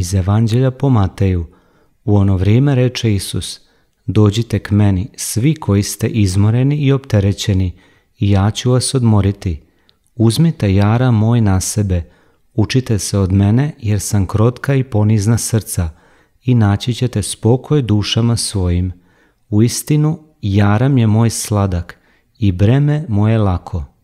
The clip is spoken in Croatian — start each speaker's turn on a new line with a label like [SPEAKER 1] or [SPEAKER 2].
[SPEAKER 1] Iz Evanđelja po Mateju, u ono vrijeme reče Isus, dođite k meni, svi koji ste izmoreni i opterećeni, i ja ću vas odmoriti. Uzmite jara moj na sebe, učite se od mene, jer sam krotka i ponizna srca, i naći ćete spokoj dušama svojim. U istinu, jaram je moj sladak i breme moje lako.